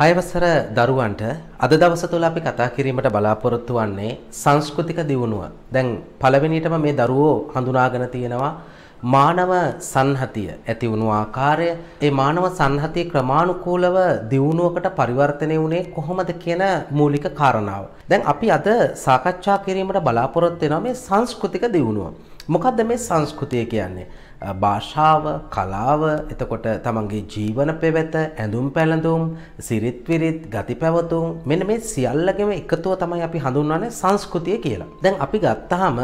හයවසර දරුවන්ට අද දවස තුළ අපි කතා කිරීමට බලාපොරොත්තු වන්නේ සංස්කෘතික දියුණුව. දැන් පළවෙනිටම මේ දරුවෝ හඳුනාගෙන තියෙනවා මානව සංහතිය ඇති වුණු ආකාරය, ඒ මානව සංහතිය ක්‍රමානුකූලව දියුණුවකට පරිවර්තනය වුණේ කොහොමද කියන මූලික කාරණාව. දැන් අපි අද සාකච්ඡා කිරීමට බලාපොරොත්තු වෙනවා මේ සංස්කෘතික දියුණුව. මොකක්ද මේ සංස්කෘතිය කියන්නේ? භාෂාව කලාව එතකොට තමන්ගේ ජීවන පෙවැත ඇඳුම් පැළඳුම් සිරිත්විරිත් ගති පැවතුම් මෙන මේ සියල්ලගෙම එකතුව තමයි අපි හඳුන්වන්නේ සංස්කෘතිය කියලා. දැන් අපි ගත්තාම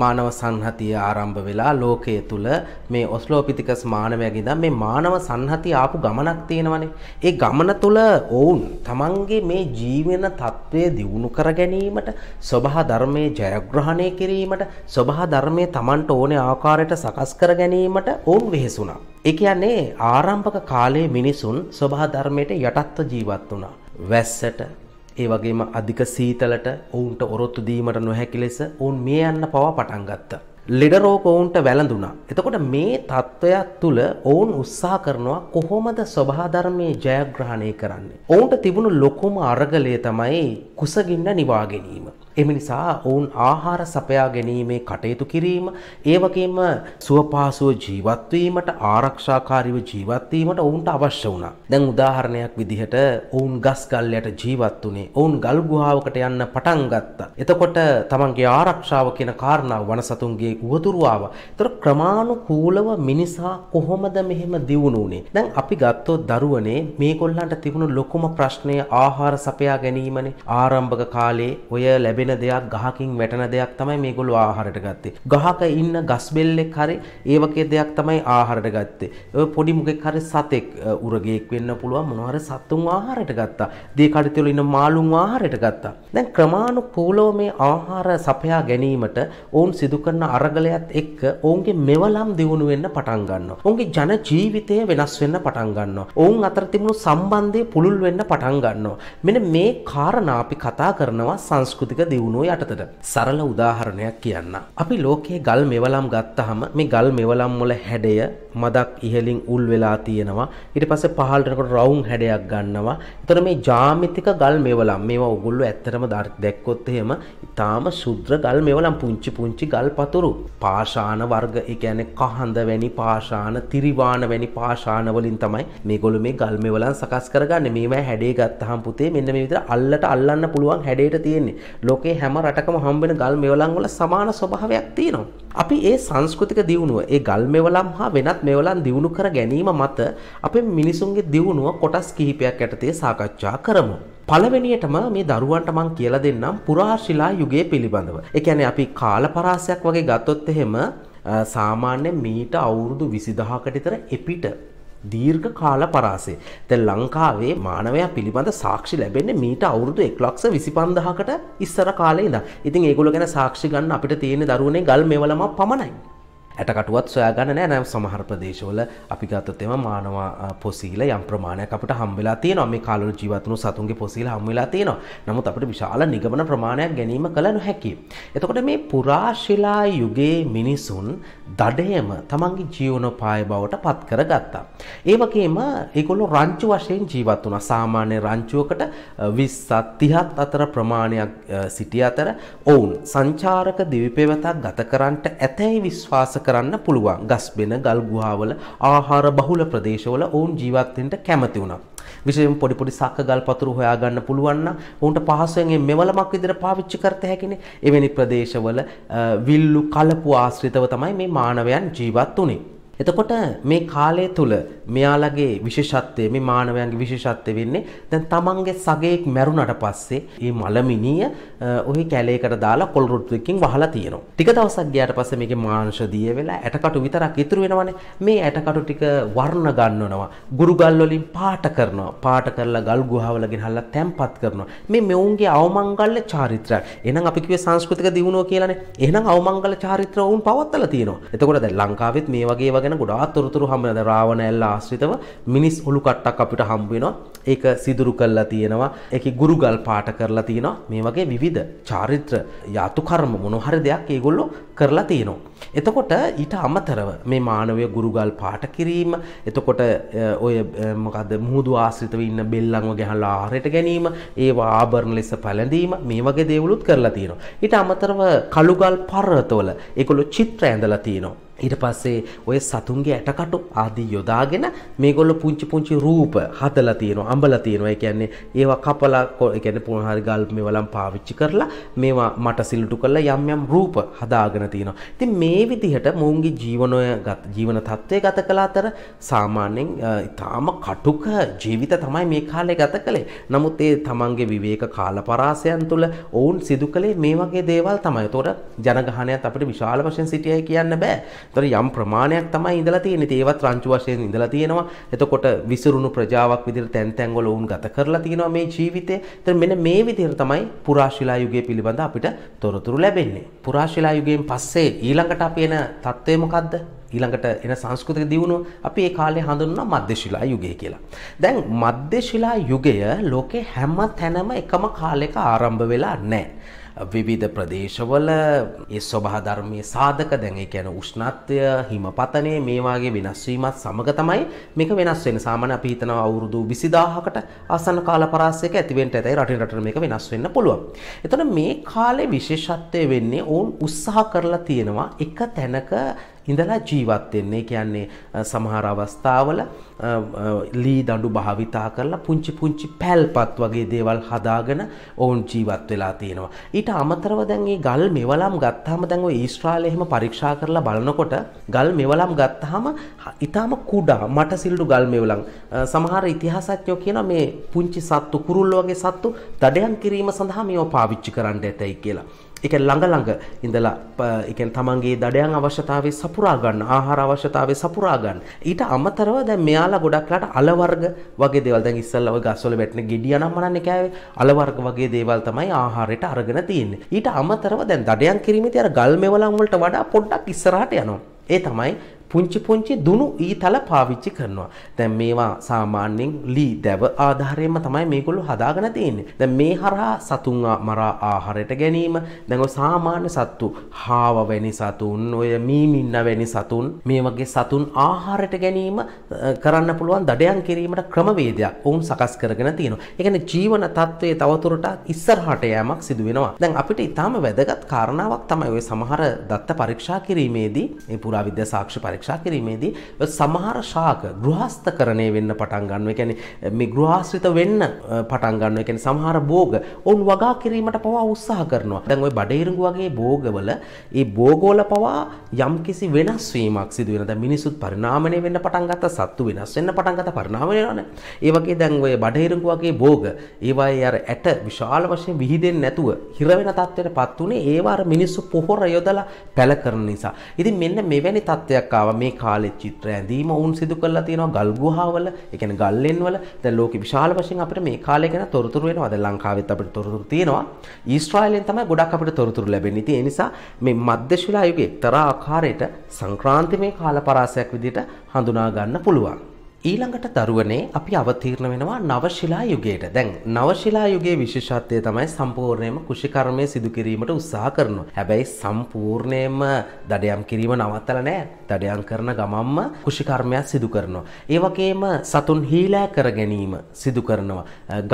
මානව සංහතිය ආරම්භ වෙලා ලෝකය තුල මේ ඔස්ලෝපිතිකස් මානවයාගේ ඉඳන් මේ මානව සංහතිය ආපු ගමනක් තියෙනවනේ. ඒ ගමන තුල ඔවුන් තමන්ගේ මේ ජීවන తත්වයේ දියුණු කර ගැනීමට සබහා ධර්මයේ ජයග්‍රහණය කිරීමට සබහා ධර්මයේ තමන්ට ඕනේ ආකාරයට සකස් කර ගැනීමට ඔවුන් වෙහෙසුණා. ඒ කියන්නේ ආරම්භක කාලයේ මිනිසුන් සබහා ධර්මයට යටත්ව ජීවත් වුණා. වැස්සට ඒ වගේම අධික සීතලට ඔවුන්ට ඔරොත්තු දීමට නොහැකි ලෙස ඔවුන් මේ යන්න පවා පටන් ගත්තා. ලෙඩ රෝග ඔවුන්ට වැළඳුණා. එතකොට මේ தত্ত্বයක් තුල ඔවුන් උත්සාහ කරනවා කොහොමද සබහාධර්මයේ ජයග්‍රහණය කරන්නේ. ඔවුන්ට තිබුණු ලොකුම අරගලය තමයි කුසගින්න නිවා ගැනීම. එම නිසා ඔවුන් ආහාර සපයා ගැනීමේ කටයුතු කිරීම, ඒ වගේම සුවපහසුව ජීවත් වීමට, ආරක්ෂාකාරීව ජීවත් වීමට ඔවුන්ට අවශ්‍ය වුණා. දැන් උදාහරණයක් විදිහට ඔවුන් ගස් ගල්යට ජීවත් වුණේ. ඔවුන් ගල් ගුහාවකට යන්න පටන් ගත්තා. එතකොට තමන්ගේ ආරක්ෂාව කියන කාරණාව වනසතුන්ගේ උවදුරු ආවා. ඒතර ක්‍රමානුකූලව මිනිසා කොහොමද මෙහෙම දියුණු වුණේ? දැන් අපි ගත්තොත් දරුවනේ මේගොල්ලන්ට තිබුණු ලොකුම ප්‍රශ්නය ආහාර සපයා ගැනීමනේ. ආරම්භක කාලේ ඔය ලැබෙන කැපෙන දෙයක් ගහකින් වැටෙන දෙයක් තමයි මේගොල්ලෝ ආහාරයට ගත්තේ. ගහක ඉන්න ගස්බෙල්ලෙක් හරි ඒ වගේ දෙයක් තමයි ආහාරයට ගත්තේ. ඔය පොඩි මුකෙක් හරි සතෙක් උරගෙක් වෙන්න පුළුවන් මොනවා හරි සතුන් ආහාරයට ගත්තා. දී කඩතිවල ඉන්න මාළුන් ආහාරයට ගත්තා. දැන් ක්‍රමානුකූලව මේ ආහාර සපයා ගැනීමට ඔවුන් සිදු කරන අරගලයත් එක්ක ඔවුන්ගේ මෙවලම් දියුණු වෙන්න පටන් ගන්නවා. ඔවුන්ගේ ජන ජීවිතය වෙනස් වෙන්න පටන් ගන්නවා. ඔවුන් අතර තිබුණු සම්බන්ධය පුළුල් වෙන්න පටන් ගන්නවා. මෙන්න මේ කාරණා අපි කතා කරනවා සංස්කෘතික දියුණුව යටතට. සරල උදාහරණයක් කියන්න. අපි ලෝකයේ ගල් මෙවලම් ගත්තහම මේ ගල් මෙවලම් වල හැඩය මදක් ඉහලින් උල් වෙලා තියෙනවා. ඊට පස්සේ පහළටනකොට රවුම් හැඩයක් ගන්නවා. එතන මේ ජාමිතික ගල් මෙවලම් මේවා ඔගොල්ලෝ ඇත්තටම දැක්කොත් එහෙම ඊටාම සුද්‍ර ගල් මෙවලම් පුංචි පුංචි ගල් පතුරු. පාෂාණ වර්ග ඒ කියන්නේ කහඳ වැනි පාෂාණ, තිරිවාණ වැනි පාෂාණ වලින් තමයි මේගොල්ලෝ මේ ගල් මෙවලම් සකස් කරගන්නේ. මේවා හැඩේ ගත්තහම පුතේ මෙන්න මේ විතර අල්ලට අල්ලන්න පුළුවන් හැඩයට තියෙන්නේ. ලෝක ලෝකේ හැම රටකම හම්බෙන ගල් මෙවලම් වල සමාන ස්වභාවයක් තියෙනවා. අපි ඒ සංස්කෘතික දියුණුව, ඒ ගල් මෙවලම් හා වෙනත් මෙවලම් දියුණු කර ගැනීම මත අපේ මිනිසුන්ගේ දියුණුව කොටස් කිහිපයක් යටතේ සාකච්ඡා කරමු. පළවෙනියටම මේ දරුවන්ට මං කියලා දෙන්නම් පුරාශිලා යුගය පිළිබඳව. ඒ කියන්නේ අපි කාලපරාසයක් වගේ ගත්තොත් එහෙම සාමාන්‍ය මීට අවුරුදු 20000කට විතර එපිට දීර්ඝ කාල පරාසේ. දැන් ලංකාවේ මානවයා පිළිබඳ සාක්ෂි ලැබෙන්නේ මීට අවුරුදු 1 25,000කට ඉස්සර කාලේ ඉඳන්. ඉතින් ඒගොල්ලෝ ගැන සාක්ෂි ගන්න අපිට තියෙන දරුවනේ ගල් මෙවලමක් පමණයි. ඇටකටුවත් සොයාගන්න නෑ නෑම් සමහර ප්‍රදේශවල අපි ගත්තොත් එම මානවා පොසීල යම් ප්‍රමාණයක් අපට හම්වෙලා තියෙනවා මේ කාලවල ජීවත්වුණු සතුන්ගේ පොසීල හම්වෙලා තියෙනවා. නමුත් අපිට විශාල නිගමන ප්‍රමාණයක් ගැනීම කළ නොහැකි. එතකොට මේ පුරාශිලා යුගයේ මිනිසුන් දඩයම තමන්ගේ ජීවනෝපාය බවට පත් කරගත්තා. ඒ වගේම ඒගොල්ලෝ රංචු වශයෙන් ජීවත් වුණා. සාමාන්‍ය රංචුවකට 20ත් 30ත් අතර ප්‍රමාණයක් සිටි අතර ඔවුන් සංචාරක දිවිපෙවතක් ගත කරන්නට ඇතැයි විශ්වාස කරන්න පුළුවන්. ගස් බෙන, ගල් ගුහාවල, ආහාර බහුල ප්‍රදේශවල ඔවුන් ජීවත් වෙන්න කැමති වුණා. විශේෂයෙන් පොඩි පොඩි සක්ක ගල් පතුරු හොයාගන්න පුළුවන් නම් ඔවුන්ට පහසුවෙන් මේ මෙවලමක් විදිහට පාවිච්චි කරත හැකිනේ. එවැනි ප්‍රදේශවල විල්ලු කලපු ආශ්‍රිතව තමයි මේ මානවයන් ජීවත් වුනේ. එතකොට මේ කාලය තුල මෙයාලගේ විශේෂත්වය මේ මානවයන්ගේ විශේෂත්වය වෙන්නේ දැන් තමන්ගේ සගයෙක් මැරුණට පස්සේ මේ මලමිනිය ওই කැලේකට දාලා කොළ රොට්ටුවකින් වහලා තියෙනවා. ටික දවසක් ගියාට පස්සේ මේකේ මාංශ දිය වෙලා ඇටකටු විතරක් ඉතුරු වෙනවනේ. මේ ඇටකටු ටික වර්ණ ගන්නවනවා. ගුරුගල් වලින් පාට කරනවා. පාට කරලා ගල් ගුහාවල ගෙනහල්ලා තැම්පත් කරනවා. මේ මෙවුන්ගේ අවමංගල්‍ය චාරිත්‍රයක්. එහෙනම් අපි කිව්වේ සංස්කෘතික දියුණුව කියලානේ. එහෙනම් අවමංගල චාරිත්‍ර වුන් පවත්ලා තියෙනවා. එතකොට දැන් ලංකාවෙත් මේ වගේ ගැන ගොඩාක් තොරතුරු හම්බ වෙනවා. රාවණ ඇල්ල ආශ්‍රිතව මිනිස් ඔලු කට්ටක් අපිට හම්බ වෙනවා. ඒක සිදුරු කරලා තියෙනවා. ඒකේ ගුරුගල් පාට කරලා තියෙනවා. මේ වගේ විවිධ චාරිත්‍ර යතු කර්ම මොන හරි දෙයක් ඒගොල්ලෝ කරලා තියෙනවා. එතකොට ඊට අමතරව මේ මානවය ගුරුගල් පාට කිරීම, එතකොට ඔය මොකද මුහුදු ආශ්‍රිතව ඉන්න බෙල්ලන්ව ගහලා ආහාරයට ගැනීම, ඒවා ආභරණ ලෙස පැළඳීම මේ වගේ දේවලුත් කරලා තියෙනවා. ඊට අමතරව කළුගල් පර්වතවල ඒගොල්ලෝ චිත්‍ර ඇඳලා තියෙනවා. ඊට පස්සේ ඔය සතුන්ගේ ඇටකටු ආදී යොදාගෙන මේගොල්ල පුංචි පුංචි රූප හදලා තියෙනවා අඹලා තියෙනවා ඒ කියන්නේ ඒවා කපලා ඒ කියන්නේ පුනහරි ගල් මේවලම් පාවිච්චි කරලා මේවා මට සිලුටු කරලා යම් යම් රූප හදාගෙන තියෙනවා. ඉතින් මේ විදිහට මොවුන්ගේ ජීවනය ජීවන තත්ත්වය ගත කළ අතර සාමාන්‍යයෙන් ඊටාම කටුක ජීවිත තමයි මේ කාලේ ගත කළේ. නමුත් ඒ තමන්ගේ විවේක කාලපරාසයන් තුළ ඔවුන් සිදු කළේ මේ වගේ දේවල් තමයි. ඒතොර ජනගහනයත් අපිට විශාල වශයෙන් සිටියයි කියන්න බෑ. තොර යම් ප්‍රමාණයක් තමයි ඉඳලා තියෙන්නේ. ඒවත් රංචු වශයෙන් ඉඳලා තියෙනවා. එතකොට විසිරුණු ප්‍රජාවක් විදිහට තැන් තැන්වල වුන් ගත කරලා තියෙනවා මේ ජීවිතේ. ඒතර මෙන්න මේ විදිහට තමයි පුරාශිලා යුගය පිළිබඳ අපිට තොරතුරු ලැබෙන්නේ. පුරාශිලා යුගයෙන් පස්සේ ඊළඟට අපි එන தත්ත්වය මොකද්ද? ඊළඟට එන සංස්කෘතික දියුණුව අපි ඒ කාලේ හඳුන්වනවා මධ්‍යශිලා යුගය කියලා. දැන් මධ්‍යශිලා යුගය ලෝකේ හැම තැනම එකම කාලයක ආරම්භ වෙලා නැහැ. විවිධ ප්‍රදේශවල ඒ ස්වභාධර්මය සාධක දැඟේ ැන උෂ්ණත්වය හිමපතනය මේවාගේ වෙනස්වීමත් සමග තමයි මේක වෙනස් වෙන සාමන පීතන අවුරුදු විසිදාහකට අසන කාල පරස්සක ඇතිවෙන්ට ඇතයි රටින් රටන එක වෙනස් වෙන්න පුළුවන්. එතන මේ කාලේ විශේෂත්වය වෙන්නේ ඔවුන් උත්සාහ කරලා තියෙනවා එක තැනක ඉඳලා ජීවත් වෙන්නේ. කියන්නේ සමහර අවස්ථාවල ලී දඬු භාවිතා කරලා පුංචි පුංචි පැල්පත් වගේ දේවල් හදාගෙන ඔවුන් ජීවත් වෙලා තියෙනවා. ඊට අමතරව දැන් මේ ගල් මෙවලම් ගත්තාම දැන් ඔය ඊශ්‍රායලෙ එහෙම පරීක්ෂා කරලා බලනකොට ගල් මෙවලම් ගත්තාම ඊටාම කුඩා මට සිල්ඩු ගල් මෙවලම් සමහර ඉතිහාසඥයෝ කියනවා මේ පුංචි සත්තු කුරුල්ලෝ වගේ සත්තු දඩයන් කිරීම සඳහා මේව පාවිච්චි කරන්න ඇතයි කියලා. එක ළඟ ළඟ ඉඳලා එකෙන් තමන්ගේ දඩයන් අවශ්‍යතාවය සපුරාගන්න ආහාර අවශ්‍යතාවය සපුරාගන්න ඊට අමතරව දැ මෙයාලා ගොඩක්ලාට අලවර්ග වගේ දෙවල් දැන් ඉස්සල්ලව ගස්වල වැටන ගෙඩිය නම් මනන්න එකෑවේ අලවර්ග වගේ දේවල් තමයි ආහාරයට අරගෙන තියන්නේ ඊට අමතරව දැන් දඩයන් කිරීමේ අර ගල් මෙවලම් වලට වඩා පොඩ්ඩක් ඉස්සරහට යනවා ඒ තමයි පුංචි පුංචි දුනු ඊතල පාවිච්චි කරනවා. දැන් මේවා සාමාන්‍යයෙන් ලී දැව ආධාරයෙන්ම තමයි මේගොල්ලෝ හදාගෙන තියෙන්නේ. දැන් මේ හරහා සතුන් මරා ආහාරයට ගැනීම, දැන් සාමාන්‍ය සත්තු හාව වැනි සතුන්, ඔය මීමින්න වැනි සතුන් මේ වගේ සතුන් ආහාරයට ගැනීම කරන්න පුළුවන් දඩයන් කිරීමට ක්‍රමවේදයක් ඔවුන් සකස් කරගෙන තියෙනවා. ඒ කියන්නේ ජීවන තත්ත්වයේ තවතුරටත් ඉස්සරහට යෑමක් සිදු වෙනවා. දැන් අපිට ඊටාම වැදගත් කාරණාවක් තමයි ඔය සමහර දත්ත පරීක්ෂා කිරීමේදී මේ පුරාවිද්‍යා සාක්ෂි පරීක්ෂා ආරක්ෂා කිරීමේදී සමහර ශාක ගෘහස්ථකරණය වෙන්න පටන් ගන්නවා. ඒ කියන්නේ මේ ගෘහාශ්‍රිත වෙන්න පටන් ගන්නවා. ඒ කියන්නේ සමහර භෝග ඔවුන් වගා කිරීමට පවා උත්සාහ කරනවා. දැන් ওই බඩේරුඟු වගේ භෝගවල ඒ භෝගවල පවා යම්කිසි වෙනස් වීමක් සිදු වෙනවා. දැන් මිනිසුත් පරිණාමණය වෙන්න පටන් ගත්තා, සත්තු වෙනස් වෙන්න පටන් ගත්තා, පරිණාමණය වෙනවානේ. ඒ වගේ දැන් ওই බඩේරුඟු වගේ භෝග ඒවායේ අර ඇට විශාල වශයෙන් විහිදෙන්නේ නැතුව හිර වෙන තත්ත්වයට පත් උනේ ඒව අර මිනිස්සු පොහොර යොදලා පැල කරන නිසා. ඉතින් මෙන්න මෙවැනි තත්ත්වයක් ආවා. මේ කාලෙ චිත්‍ර ඇඳීම වුන් සිදු කරලා තියෙනවා ගල් ගුහාවල, ඒ කියන්නේ ගල්ලෙන් වල. දැන් ලෝකෙ විශාල වශයෙන් අපිට මේ කාලය ගැන තොරතුරු වෙනවා. දැන් ලංකාවෙත් අපිට තොරතුරු තියෙනවා. ඊශ්‍රායලෙන් තමයි ගොඩක් අපිට තොරතුරු ලැබෙන්නේ. ඉතින් ඒ නිසා මේ මධ්‍යශිලා යුගයේ එක්තරා ආකාරයකට සංක්‍රාන්තිමය කාල පරාසයක් විදිහට හඳුනා ගන්න පුළුවන්. ඊළඟට දරුවනේ අපි අවතීර්ණ වෙනවා නවශිලා යුගයට. දැන් නවශිලා යුගයේ විශේෂත්වය තමයි සම්පූර්ණයෙන්ම කුෂිකර්මය සිදු කිරීමට උත්සාහ කරනවා. හැබැයි සම්පූර්ණයෙන්ම දඩයම් කිරීම නවත්තලා නැහැ. දඩයම් කරන ගමන්ම කුෂිකර්මයක් සිදු කරනවා. ඒ වගේම සතුන් හීලෑ කර ගැනීම සිදු කරනවා.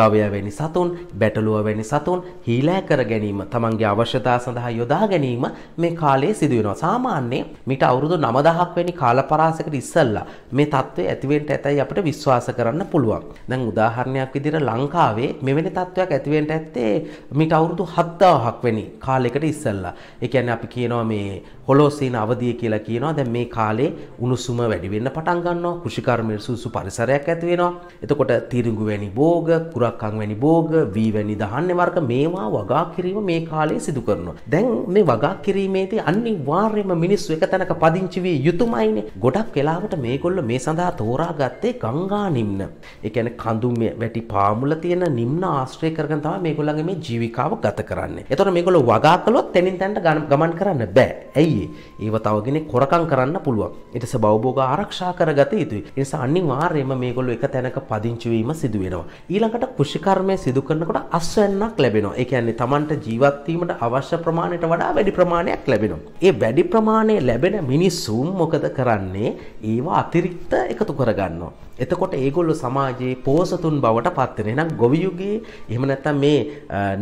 ගවය වැනි සතුන්, බැටළුව වැනි සතුන් හීලෑ කර ගැනීම, තමන්ගේ අවශ්‍යතා සඳහා යොදා ගැනීම මේ කාලයේ සිදු වෙනවා. සාමාන්‍යයෙන් මීට අවුරුදු 9000ක් වැනි කාල පරාසයකට ඉස්සෙල්ලා මේ தત્ත්වය ඇතිවෙන්න ඇතැයි අපට විශ්වාස කරන්න පුළුවන්. දැන් උදාහරණයක් විදිහට ලංකාවේ මෙවැනි තත්ත්වයක් ඇතිවෙන්න ඇත්තේ මිට අවුරුදු 7000ක් වෙනි කාලයකට ඉස්සෙල්ලා. ඒ කියන්නේ අපි කියනවා මේ හොලෝසීන අවධිය කියලා කියනවා. දැන් මේ කාලේ උණුසුම වැඩි වෙන්න පටන් ගන්නවා. කෘෂිකර්මයේ සුසු පරිසරයක් ඇති වෙනවා. එතකොට තිරිඟු වැනි භෝග, කුරක්කන් වැනි භෝග, වී වැනි දහන්නේ වර්ග මේවා වගා කිරීම මේ කාලේ සිදු කරනවා. දැන් මේ වගා කිරීමේදී අනිවාර්යයෙන්ම මිනිස්සු එක තැනක පදිංචි වී යුතුයමයිනේ. ගොඩක් වෙලාවට මේගොල්ලෝ මේ සඳහා තෝරාගත් ගත්තේ ගංගා නිම්න. ඒ කියන්නේ කඳු වැටි පාමුල තියෙන නිම්න ආශ්‍රය කරගෙන තමයි මේගොල්ලන්ගේ මේ ජීවිකාව ගත කරන්නේ. ඒතකොට මේගොල්ලෝ වගා කළොත් තනින් තනට ගමන් කරන්න බෑ. ඇයි ඒව තව කෙනෙක් හොරකම් කරන්න පුළුවන්. ඊට පස්සේ බවභෝග ආරක්ෂා කරගත යුතුයි. ඒ නිසා අනිවාර්යයෙන්ම මේගොල්ලෝ එක තැනක පදිංචි වීම සිදු වෙනවා. ඊළඟට කෘෂිකර්මය සිදු කරනකොට අස්වැන්නක් ලැබෙනවා. ඒ කියන්නේ Tamanට ජීවත් වීමට අවශ්‍ය ප්‍රමාණයට වඩා වැඩි ප්‍රමාණයක් ලැබෙනවා. ඒ වැඩි ප්‍රමාණය ලැබෙන මිනිස්සුන් මොකද කරන්නේ? ඒවා අතිරික්ත එකතු කරගන්න. no. එතකොට ඒගොල්ලෝ සමාජයේ පෝසතුන් බවට පත් වෙන. එහෙනම් ගොවි යුගයේ එහෙම නැත්නම් මේ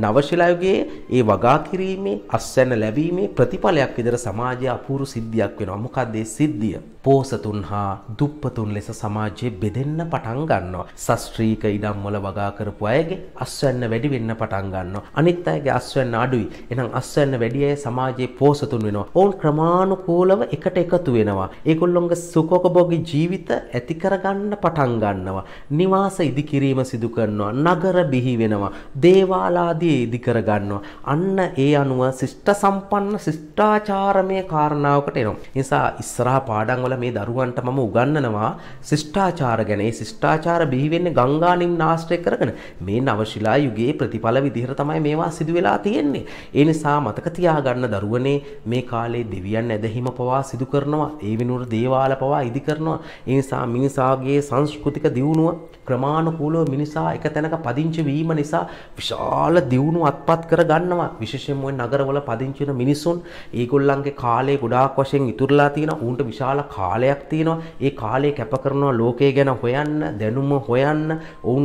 නවශිලා යුගයේ ඒ වගා කිරීමේ අස්වැන්න ලැබීමේ ප්‍රතිඵලයක් විතර සමාජයේ අපූර්ව සිද්ධියක් වෙනවා. මොකද ඒ සිද්ධිය පෝසතුන් හා දුප්පතුන් ලෙස සමාජයේ බෙදෙන්න පටන් ගන්නවා. ශාස්ත්‍රීක ඉඩම් වල වගා කරපු අයගේ අස්වැන්න වැඩි වෙන්න පටන් ගන්නවා. අනිත් අයගේ අස්වැන්න අඩුයි. එහෙනම් අස්වැන්න වැඩි අය සමාජයේ පෝසතුන් වෙනවා. ඔවුන් ක්‍රමානුකූලව එකට එකතු වෙනවා. ඒගොල්ලොන්ගේ සුඛෝපභෝගී ජීවිත ඇති කරගන්න පටන් ගන්නවා. නිවාස ඉදිකිරීම සිදු කරනවා. නගර බිහි වෙනවා. දේවාලාදී ඉදි කර ගන්නවා. අන්න ඒ අනුව ශිෂ්ට සම්පන්න ශිෂ්ටාචාරමය කාරණාවකට එනවා. නිසා ඉස්සරහා පාඩම් වල මේ දරුවන්ට මම උගන්වනවා ශිෂ්ටාචාර ගැන. ඒ ශිෂ්ටාචාර බිහි වෙන්නේ ගංගා නිම්න ආශ්‍රය කරගෙන. මේ නවශිලා යුගයේ ප්‍රතිඵල විදිහට තමයි මේවා සිදු වෙලා තියෙන්නේ. ඒ නිසා මතක තියාගන්න දරුවනේ මේ කාලේ දෙවියන් ඇදහිම පවා සිදු කරනවා. ඒ වෙනුවට දේවාල පවා ඉදි කරනවා. ඒ නිසා මිනිසාගේ සංස්කෘතික දියුණුව ක්‍රමානුකූලව මිනිසා එක තැනක පදිංචි වීම නිසා විශාල දියුණුව අත්පත් කර ගන්නවා. විශේෂයෙන්ම ওই නගරවල පදිංචි වෙන මිනිසුන් ඒගොල්ලන්ගේ කාලය ගොඩාක් වශයෙන් ඉතුරුලා තියෙනවා. ඌන්ට විශාල කාලයක් තියෙනවා. ඒ කාලය කැප කරනවා ලෝකය ගැන හොයන්න, දැනුම හොයන්න, ඔවුන්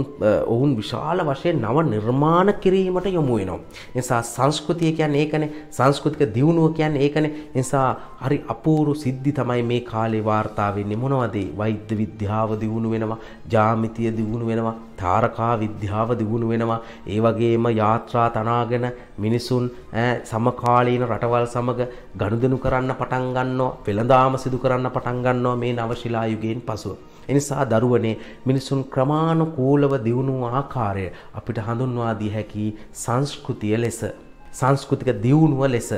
ඔවුන් විශාල වශයෙන් නව නිර්මාණ කිරීමට යොමු වෙනවා. නිසා සංස්කෘතිය කියන්නේ ඒකනේ. සංස්කෘතික දියුණුව කියන්නේ ඒකනේ. නිසා හරි අපූර්ව සිද්ධි තමයි මේ කාලේ වාර්තා වෙන්නේ මොනවද? වෛද්‍ය විද්‍යාව දියුණු දියුණු වෙනවා ජාමිතිය දියුණු වෙනවා තාරකා විද්‍යාව දියුණු වෙනවා ඒ වගේම යාත්‍රා තනාගෙන මිනිසුන් සමකාලීන රටවල් සමග ගනුදෙනු කරන්න පටන් ගන්නවා වෙළඳාම සිදු කරන්න පටන් ගන්නවා මේ නවශිලා යුගයෙන් පසුව එනිසා දරුවනේ මිනිසුන් ක්‍රමානුකූලව දියුණු ආකාරය අපිට හඳුන්වා දී හැකි සංස්කෘතිය ලෙස සංස්කෘතික දියුණුව ලෙස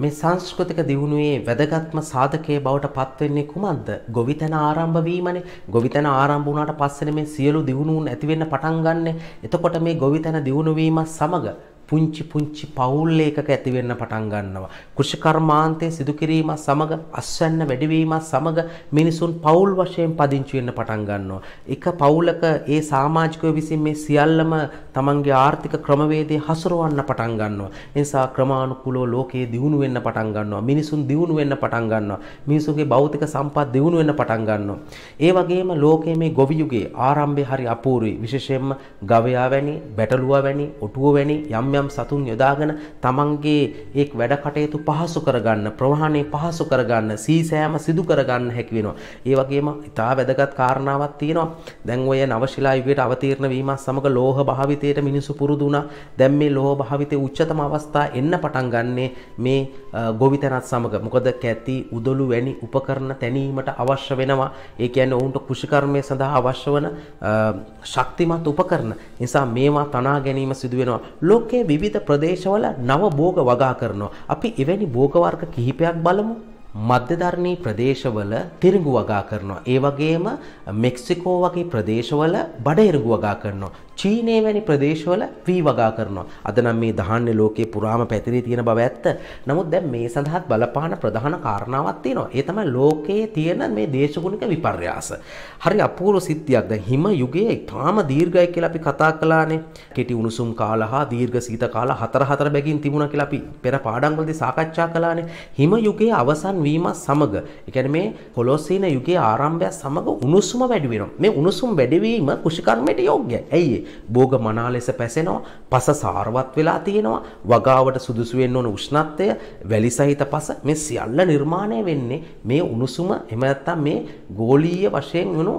මේ සංස්කෘතික දියුණුවේ වැදගත්ම සාධකයේ බවට පත්වෙන්නේ කුමක්ද? ගොවිතැන ආරම්භ වීමනේ. ගොවිතැන ආරම්භ වුණාට පස්සේනේ මේ සියලු දියුණුවන් ඇති වෙන්න පටන් ගන්නෙ. එතකොට මේ ගොවිතැන දියුණු වීම සමග පුංචි පුංචි පවුල් ඒකක ඇති වෙන්න පටන් ගන්නවා. කෘෂිකර්මාන්තය සිදු කිරීමත් සමග අස්වැන්න වැඩිවීමත් සමග මිනිසුන් පවුල් වශයෙන් පදිංචි වෙන්න පටන් ගන්නවා. එක පවුලක ඒ සමාජිකයෝ විසින් මේ සියල්ලම තමන්ගේ ආර්ථික ක්‍රමවේදය හසුරවන්න පටන් ගන්නවා. ඒ නිසා ක්‍රමානුකූලව ලෝකයේ දියුණු වෙන්න පටන් ගන්නවා. මිනිසුන් දියුණු වෙන්න පටන් ගන්නවා. මිනිසුන්ගේ භෞතික සම්පත් දියුණු වෙන්න පටන් ගන්නවා. ඒ වගේම ලෝකයේ මේ ගොවි යුගයේ ආරම්භය හරි අපූර්වයි. විශේෂයෙන්ම ගවයා වැනි, බැටළුවා වැනි, ඔටුව වැනි යම් යම් කිසියම් සතුන් යොදාගෙන තමන්ගේ ඒ වැඩ කටයුතු පහසු කරගන්න ප්‍රවාහණය පහසු කරගන්න සීසෑම සිදු කරගන්න හැකි වෙනවා. ඒ වගේම ඉතා වැදගත් කාරණාවක් තියෙනවා. දැන් ඔය නවශිලා යුගයට අවතීර්ණ වීමත් සමග ලෝහ භාවිතයට මිනිසු පුරුදු වුණා. දැන් මේ ලෝහ භාවිතයේ උච්චතම අවස්ථා එන්න පටන් ගන්නේ මේ ගොවිතැනත් සමග. මොකද කැති උදළු වැනි උපකරණ තැනීමට අවශ්‍ය වෙනවා. ඒ කියන්නේ ඔවුන්ට කෘෂිකර්මය සඳහා අවශ්‍ය වන ශක්තිමත් උපකරණ. නිසා මේවා තනා ගැනීම සිදු වෙනවා. ලෝකයේ විවිධ ප්‍රදේශවල නව භෝග වගා කරනවා. අපි එවැනි භෝග වර්ග කිහිපයක් බලමු. මධ්‍යධරණී ප්‍රදේශවල තිරිඟු වගා කරනවා. ඒ වගේම මෙක්සිකෝ වගේ ප්‍රදේශවල බඩ ඉරිඟු වගා කරනවා. චීනය වැනි ප්‍රදේශවල වී වගා කරනවා. අද නම් මේ දහන්නේ ලෝකේ පුරාම පැතිරී තියෙන බව ඇත්ත. නමුත් දැන් මේ සඳහාත් බලපාන ප්‍රධාන කාරණාවක් තියෙනවා. ඒ තමයි ලෝකයේ තියෙන මේ දේශගුණික විපර්යාස. හරි අපූර්ව සිද්ධියක්. දැන් හිම යුගයේ ඉතාම දීර්ඝයි කියලා අපි කතා කළානේ. කෙටි උණුසුම් කාල හා දීර්ඝ සීත කාල හතර හතර බැගින් තිබුණා කියලා අපි පෙර පාඩම්වලදී සාකච්ඡා කළානේ. හිම යුගයේ අවසන් වීමත් සමග, ඒ කියන්නේ මේ කොලොස්සීන යුගයේ ආරම්භය සමග උණුසුම වැඩි වෙනවා. මේ උණුසුම් වැඩි වීම කුෂිකර්මයට යෝග්‍යයි. ඇයි භෝග මනා ලෙස පැසෙනවා. පස සාරවත් වෙලා තියෙනවා. වගාවට සුදුසු වෙන්න ඕන උෂ්ණත්වය, වැලි සහිත පස මේ සියල්ල නිර්මාණය වෙන්නේ මේ උණුසුම එහෙම නැත්නම් මේ ගෝලීය වශයෙන් වුණු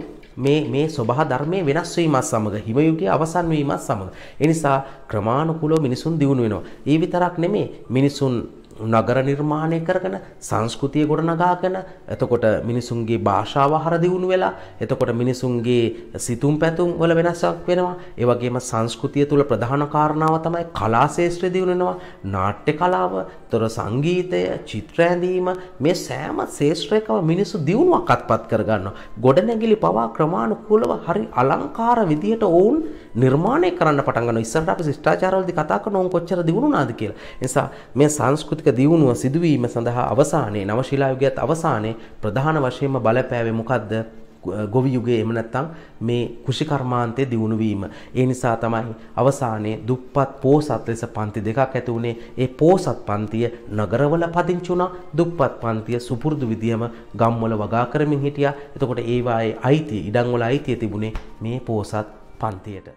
මේ මේ ස්වභාව ධර්මයේ වෙනස් වීමත් සමග හිමයුගයේ අවසන් වීමත් සමග ඒ නිසා ක්‍රමානුකූලව මිනිසුන් දියුණු වෙනවා. ඒ විතරක් නෙමෙයි මිනිසුන් නගර නිර්මාණය කරගෙන සංස්කෘතිය ගොඩනගාගෙන එතකොට මිනිසුන්ගේ භාෂාව හර දියුණු වෙලා එතකොට මිනිසුන්ගේ සිතුම් පැතුම් වල වෙනසක් වෙනවා ඒ වගේම සංස්කෘතිය තුල ප්‍රධාන කාරණාව තමයි කලා ශාස්ත්‍රය දියුණු වෙනවා නාට්‍ය කලාව, තොර සංගීතය, චිත්‍ර ඇඳීම මේ සෑම ශාස්ත්‍රයකම මිනිසු දියුණුවක් අත්පත් කරගන්නවා. ගොඩනැගිලි පවා ක්‍රමානුකූලව හරි අලංකාර විදියට ඔවුන් නිර්මාණය කරන්න පටන් ගන්නවා. ඉස්සරහට අපි ශිෂ්ටාචාරවලදී කතා කරන ඕන් කොච්චර දියුණුනාද කියලා. නිසා මේ සංස්කෘතික දියුණුව සිදුවීම සඳහා අවසානයේ නවශිලා යුගයත් අවසානයේ ප්‍රධාන වශයෙන්ම බලපෑවේ මොකද්ද? ගොවි යුගයේ එහෙම නැත්නම් මේ කුෂිකර්මාන්තයේ දියුණු වීම. ඒ නිසා තමයි අවසානයේ දුප්පත් පෝසත් ලෙස පන්ති දෙකක් ඇති වුණේ. ඒ පෝසත් පන්තිය නගරවල පදිංචි වුණා. දුප්පත් පන්තිය සුපුරුදු විදියම ගම්වල වගා කරමින් හිටියා. එතකොට ඒ වායේ අයිතිය, ඉඩම්වල අයිතිය තිබුණේ මේ පෝසත් පන්තියට.